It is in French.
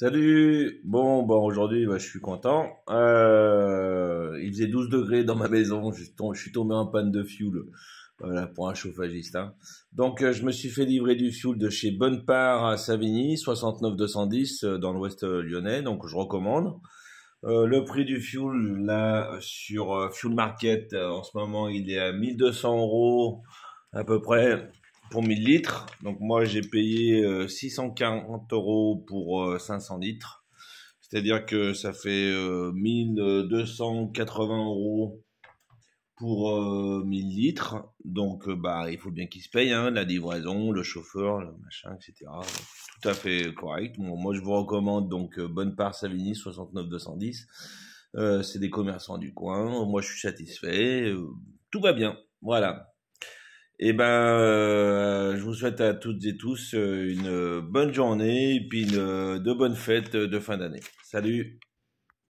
Salut Bon, bon aujourd'hui, ben, je suis content. Euh, il faisait 12 degrés dans ma maison, je, suis tombé en panne de fuel. Voilà, pour un chauffagiste. Hein. Donc, euh, je me suis fait livrer du fuel de chez Bonnepart à Savigny, 69210 euh, dans l'ouest lyonnais, donc je recommande. le prix du fuel, là, sur Fuel Market, en ce moment, il est à 1200 euros à peu près pour 1000 litres. Donc moi j'ai payé 640 euh, euros pour 500 euh, litres. C'est-à-dire que ça fait 1280 euh, euros pour 1000 litres. Donc bah il faut bien qu'il se paye hein, la livraison, le chauffeur, le machin, etc. Tout à fait correct. moi je vous recommande donc bonne part Savigny 69 210. c'est des commerçants du coin. Moi je suis satisfait. tout va bien. Voilà. Et eh ben, euh, je vous souhaite à toutes et tous euh, une euh, bonne journée et puis de bonnes fêtes de fin d'année. Salut